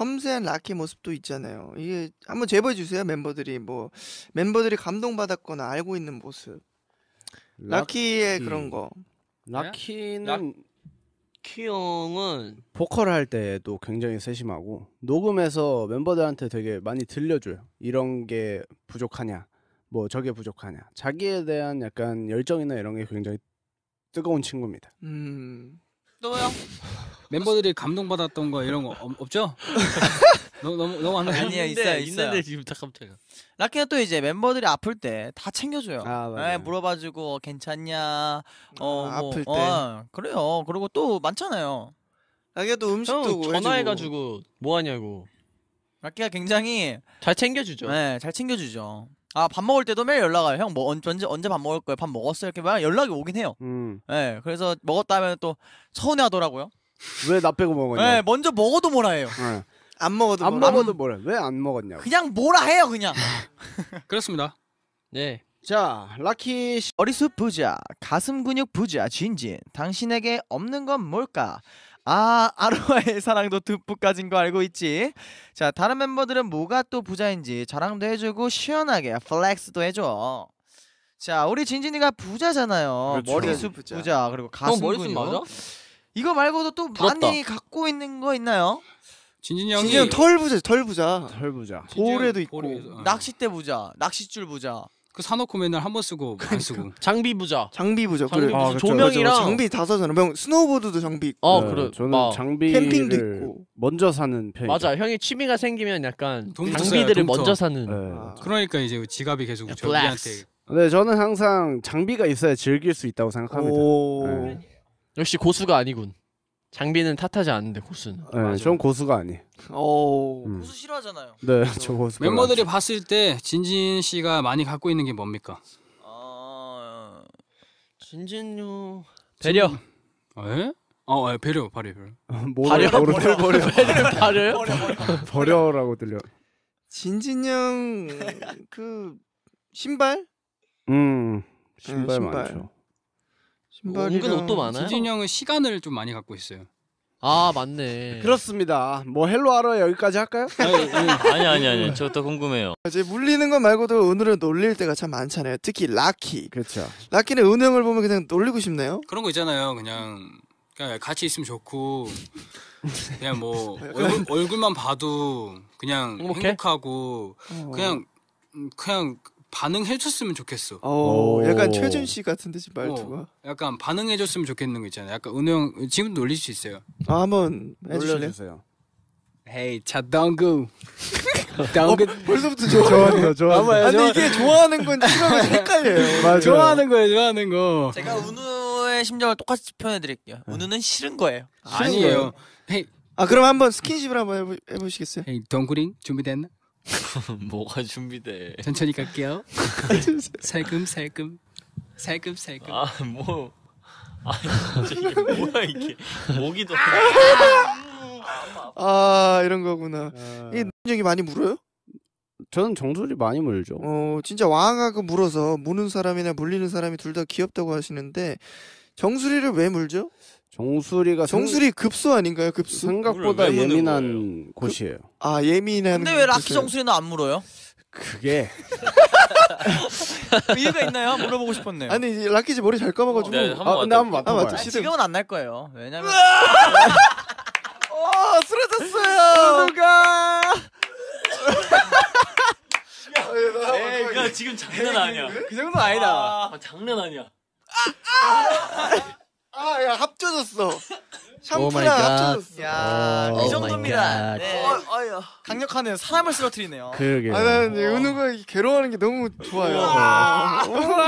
섬세한 락키 모습도 있잖아요. 이게 한번 제보해 주세요 멤버들이 뭐 멤버들이 감동받았거나 알고 있는 모습. 락키의 라키. 그런 거. 네? 락키는키 형은 보컬 할 때도 굉장히 세심하고 녹음해서 멤버들한테 되게 많이 들려줘요. 이런 게 부족하냐, 뭐 저게 부족하냐. 자기에 대한 약간 열정이나 이런 게 굉장히 뜨거운 친구입니다. 음. 또요? 멤버들이 감동받았던 거 이런 거 없, 죠너 너무 너무 안 아니야 있어 있어 있는데 지금 다 깜짝이야. 라키가 또 이제 멤버들이 아플 때 다 챙겨줘요. 아, 맞아요. 에, 네, 물어봐주고 어, 괜찮냐. 어, 아, 뭐, 아플 어, 때. 어, 그래요. 그리고 또 많잖아요. 라키가 또 음식도 전화해가지고 뭐 하냐고. 라키가 굉장히 잘 챙겨주죠. 네, 잘 챙겨주죠. 아밥 먹을 때도 매일 연락와요. 형 뭐 언제 언제 밥 먹을 거예요? 밥 먹었어요? 이렇게 막 연락이 오긴 해요. 음. 네, 그래서 먹었다면 또 서운해하더라고요. 왜나 빼고 먹었냐? 네, 먼저 먹어도 뭐라 해요. 네. 안 먹어도 안 뭐라. 먹어도 뭐래? 왜안먹었냐 그냥 뭐라 해요, 그냥. 그렇습니다. 네. 자, 라키 씨. 어리수 부자, 가슴 근육 부자, 진진. 당신에게 없는 건 뭘까? 아, 아로하의 사랑도 듬뿍 가진 거 알고 있지? 자, 다른 멤버들은 뭐가 또 부자인지 자랑도 해주고 시원하게 플렉스도 해줘. 자, 우리 진진이가 부자잖아요. 그렇죠. 머리숱 부자. 네. 부자 그리고 어, 가슴 근육. 머리숱 맞아? 이거 말고도 또 부럽다. 많이 갖고 있는 거 있나요? 진진 형이 진영 털 부자, 털 부자. 털 부자. 볼에도 있고. 볼이 있 어. 낚싯대 부자, 낚싯줄 부자. 그 사놓고 맨날 한번 쓰고 안 그러니까. 쓰고 장비 부자. 장비 부자. 그래. 아, 그렇죠. 조명이랑 장비 다 사잖아. 명 스노우보드도 장비 있고. 어 네, 그래. 저는 막 장비를 캠핑도 있고. 먼저 사는 편 맞아. 형이 취미가 생기면 약간 돈 장비들을 써 먼저 사는. 네. 아. 그러니까 이제 지갑이 계속 저기한테 근데 네, 저는 항상 장비가 있어야 즐길 수 있다고 생각합니다. 오. 네. 역시 고수가 아니군. 장비는 탓하지 않는데 고수는. 네, 전 고수가 아니. 어. 음. 고수 싫어하잖아요. 네, 저 고수. 멤버들이 봤을 때 진진 씨가 많이 갖고 있는 게 뭡니까? 아, 진진요. 배려. 에? 아, 예? 어, 예, 배려, 버려, 버려. 버려, 버 버려, 버려, 버려, 버려라고 들려. 진진 형그 신발? 음, 신발, 네, 신발. 많죠. 신발이랑 은근 옷도 많아요. 지진 형은 시간을 좀 많이 갖고 있어요. 아 맞네. 그렇습니다. 뭐 헬로 알아 여기까지 할까요? 음, 아니 아니 아니 저도 궁금해요. 이제 물리는 것 말고도 오늘은 놀릴 때가 참 많잖아요. 특히 라키. 그렇죠. 라키는 은영을 보면 그냥 놀리고 싶네요. 그런 거 있잖아요. 그냥, 그냥 같이 있으면 좋고 그냥 뭐 얼굴, 만 봐도 그냥 행복해? 행복하고 어. 그냥 음, 그냥 반응해줬으면 좋겠어. 어, 약간 최준 씨 같은데 지금 어, 말투가. 어, 약간 반응해줬으면 좋겠는 거있잖아 약간 은호 형지금 놀릴 수 있어요. 아, 한번 해주실래요? 헤이 차덩구 덩구 벌써부터 저 좋아하네요 좋아하네요 아, 근데 이게 좋아하는 건지 싫어 헷갈려요 맞아요. 좋아하는 거예요 좋아하는 거 제가 은우의 심정을 똑같이 표현해드릴게요 네. 은우는 싫은 거예요 싫은 아니에요 헤이 hey. 아 그럼 한번 스킨십을 한번 해보, 해보시겠어요? hey, 덩구링 준비됐나? 뭐가 준비돼? 천천히 갈게요. 살금살금 살금살금. 아 뭐. 아이 뭐야 이게 목이 더. 아 이런 거구나. 아... 이 형이 많이 물어요? 저는 정수리 많이 물죠. 어 진짜 왕하고 물어서 무는 사람이나 물리는 사람이 둘 다 귀엽다고 하시는데 정수리를 왜 물죠? 정수리가 정수리 급수 아닌가요? 급수? 생각보다 예민한 곳이에요. 아 예민한. 근데 왜 라키 급수리는안 물어요? 그게 그 이유가 있나요? 물어보고 싶었네요. 아니 라키지 머리 잘 감아가지고. 네, 한번 아 근데 한번 맞다. 맞다. 아, 지금은 안 날 거예요. 왜냐면 아 쓰러졌어요. 누가 에이, 그 지금 장난 아니야. 그 정도 아니다. 아, 장난 아니야. 아, 아! 아, 야, 합쳐졌어. 샴푸랑 갓. 합쳐졌어. 야, 오, 이 정도입니다. 네. 어, 아야. 강력하네요. 사람을 쓰러뜨리네요. 그러게 아, 나는 이제 은우가 괴로워하는 게 너무 좋아요. 어.